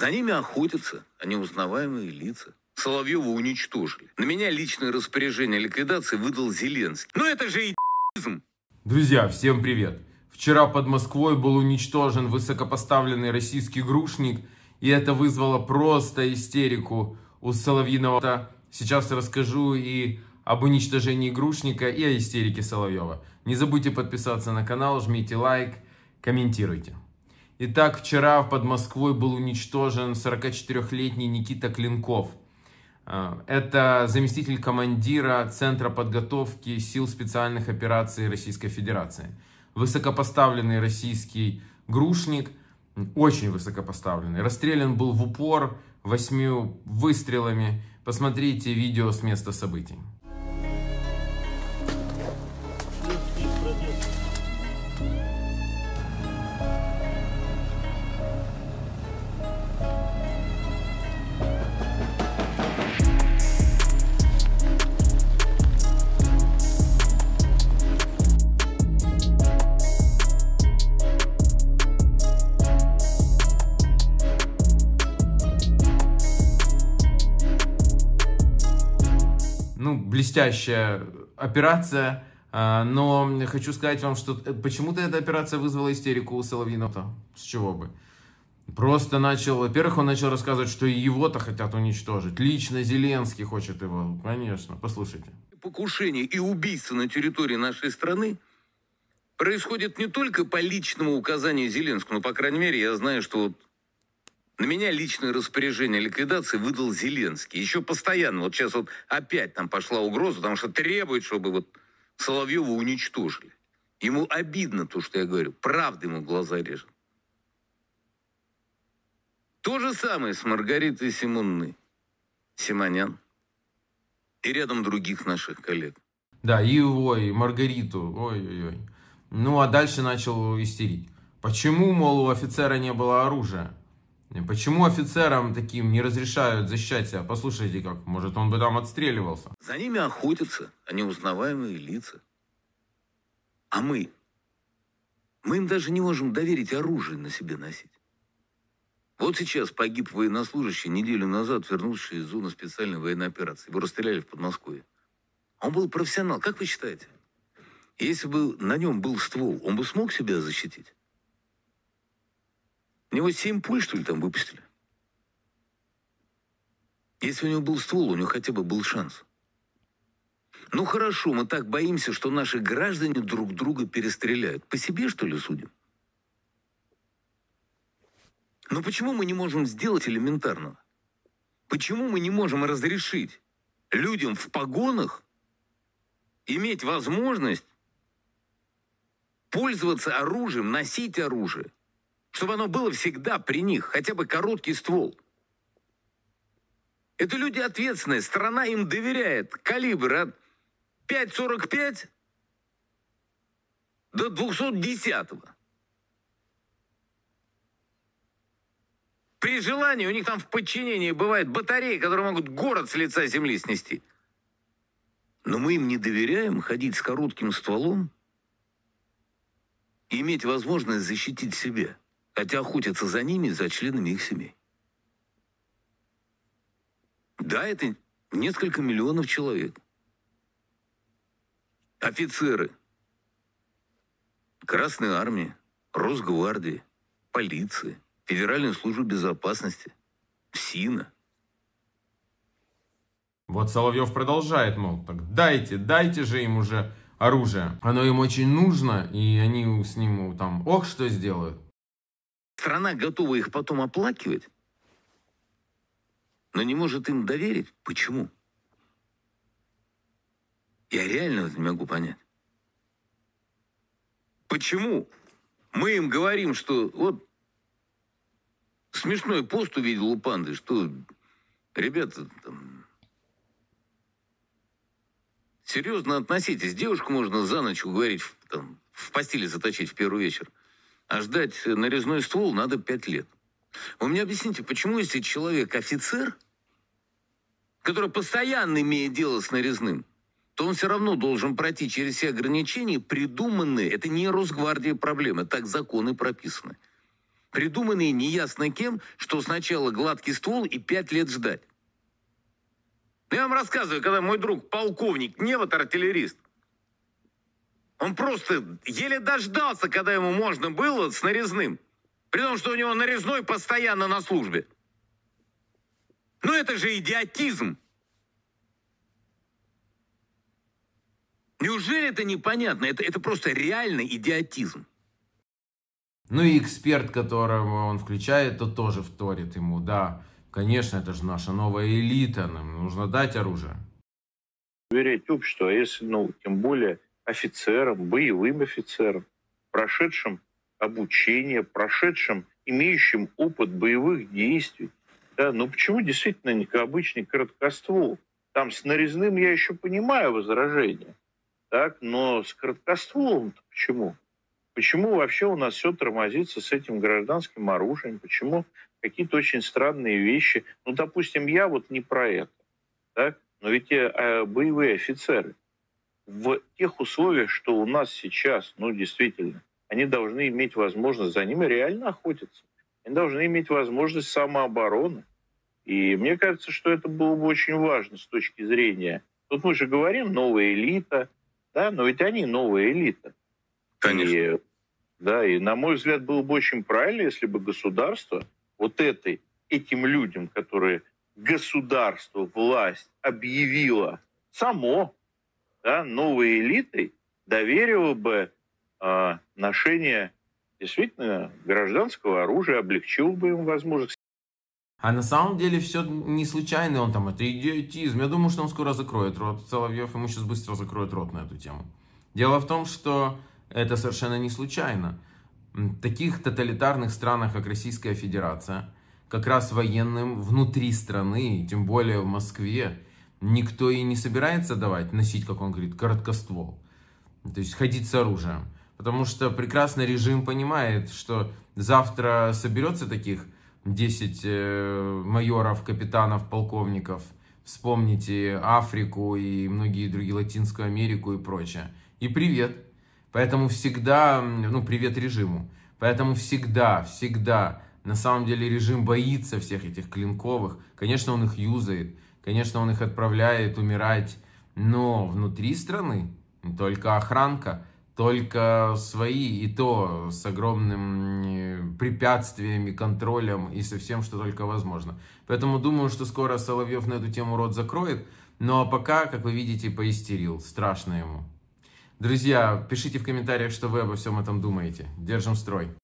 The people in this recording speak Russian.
За ними охотятся, они узнаваемые лица. Соловьева уничтожили. На меня личное распоряжение ликвидации выдал Зеленский. Но ну, это же идиотизм! Друзья, всем привет! Вчера под Москвой был уничтожен высокопоставленный российский грушник, и это вызвало просто истерику у Соловьиного. Сейчас расскажу и об уничтожении грушника и о истерике Соловьева. Не забудьте подписаться на канал, жмите лайк, комментируйте. Итак, вчера под Москвой был уничтожен 44-летний Никита Клинков. Э, это заместитель командира Центра подготовки сил специальных операций Российской Федерации. Высокопоставленный российский грушник, очень высокопоставленный, расстрелян был в упор восьмию выстрелами. Посмотрите видео с места событий. ну, блестящая операция, а, но хочу сказать вам, что э, почему-то эта операция вызвала истерику у Соловьинова. Ну, с чего бы? Просто начал, во-первых, он начал рассказывать, что его-то хотят уничтожить. Лично Зеленский хочет его, конечно. Послушайте. Покушение и убийство на территории нашей страны происходит не только по личному указанию Зеленского, но, по крайней мере, я знаю, что вот на меня личное распоряжение ликвидации выдал Зеленский. Еще постоянно. Вот сейчас вот опять там пошла угроза, потому что требует, чтобы вот Соловьева уничтожили. Ему обидно то, что я говорю. Правда ему глаза режет. То же самое с Маргаритой Симонной. Симонян. И рядом других наших коллег. Да, и ой, и Маргариту, ой-ой-ой. Ну, а дальше начал истерить. Почему, мол, у офицера не было оружия? Почему офицерам таким не разрешают защищать себя? Послушайте, как, может, он бы там отстреливался. За ними охотятся, они узнаваемые лица. А мы? Мы им даже не можем доверить оружие на себе носить. Вот сейчас погиб военнослужащий, неделю назад вернувший из зоны специальной военной операции. Его расстреляли в Подмосковье. Он был профессионал, как вы считаете? Если бы на нем был ствол, он бы смог себя защитить? У него семь пуль, что ли, там выпустили? Если у него был ствол, у него хотя бы был шанс. Ну хорошо, мы так боимся, что наши граждане друг друга перестреляют. По себе, что ли, судим? Но почему мы не можем сделать элементарного? Почему мы не можем разрешить людям в погонах иметь возможность пользоваться оружием, носить оружие? чтобы оно было всегда при них, хотя бы короткий ствол. Это люди ответственные, страна им доверяет. Калибр от 5,45 до 210. При желании у них там в подчинении бывают батареи, которые могут город с лица земли снести. Но мы им не доверяем ходить с коротким стволом и иметь возможность защитить себя хотя охотятся за ними за членами их семей. Да, это несколько миллионов человек. Офицеры. Красной армии, Росгвардии, полиции, Федеральной службы безопасности, СИНа. Вот Соловьев продолжает, мол, так дайте, дайте же им уже оружие. Оно им очень нужно, и они с ним там ох что сделают. Страна готова их потом оплакивать, но не может им доверить. Почему? Я реально это не могу понять. Почему мы им говорим, что вот смешной пост увидел у панды, что ребята там, серьезно относитесь. Девушку можно за ночь уговорить, там, в постели заточить в первый вечер а ждать нарезной ствол надо пять лет. Вы мне объясните, почему если человек офицер, который постоянно имеет дело с нарезным, то он все равно должен пройти через все ограничения, придуманные, это не Росгвардия проблемы, так законы прописаны, придуманные неясно кем, что сначала гладкий ствол и пять лет ждать. я вам рассказываю, когда мой друг полковник не Невод, артиллерист, он просто еле дождался, когда ему можно было с нарезным. При том, что у него нарезной постоянно на службе. Ну это же идиотизм. Неужели это непонятно? Это, это просто реальный идиотизм. Ну и эксперт, которого он включает, то тоже вторит ему. Да, конечно, это же наша новая элита, нам нужно дать оружие. Верить общество, а если, ну, тем более, офицером боевым офицером прошедшим обучение, прошедшим, имеющим опыт боевых действий. Да, ну почему действительно не обычный короткоствол? Там с нарезным я еще понимаю возражение, так, но с короткостволом почему? Почему вообще у нас все тормозится с этим гражданским оружием? Почему какие-то очень странные вещи? Ну, допустим, я вот не про это, так? но ведь э, боевые офицеры – в тех условиях, что у нас сейчас, ну, действительно, они должны иметь возможность, за ними реально охотиться. Они должны иметь возможность самообороны. И мне кажется, что это было бы очень важно с точки зрения... Тут мы же говорим «новая элита», да, но ведь они новая элита. Конечно. И, да, и, на мой взгляд, было бы очень правильно, если бы государство вот этой, этим людям, которые государство, власть объявила само, да, новой элитой доверила бы э, ношение действительно гражданского оружия, облегчил бы им возможность. А на самом деле все не случайно, он там, это идиотизм. Я думаю, что он скоро закроет рот. Соловьев ему сейчас быстро закроет рот на эту тему. Дело в том, что это совершенно не случайно. В таких тоталитарных странах, как Российская Федерация, как раз военным внутри страны, тем более в Москве, никто и не собирается давать, носить, как он говорит, короткоствол. То есть ходить с оружием. Потому что прекрасно режим понимает, что завтра соберется таких 10 э, майоров, капитанов, полковников. Вспомните Африку и многие другие, Латинскую Америку и прочее. И привет. Поэтому всегда, ну, привет режиму. Поэтому всегда, всегда, на самом деле режим боится всех этих клинковых. Конечно, он их юзает. Конечно, он их отправляет умирать, но внутри страны только охранка, только свои, и то с огромным э, препятствиями, контролем и со всем, что только возможно. Поэтому думаю, что скоро Соловьев на эту тему рот закроет, ну а пока, как вы видите, поистерил, страшно ему. Друзья, пишите в комментариях, что вы обо всем этом думаете. Держим строй.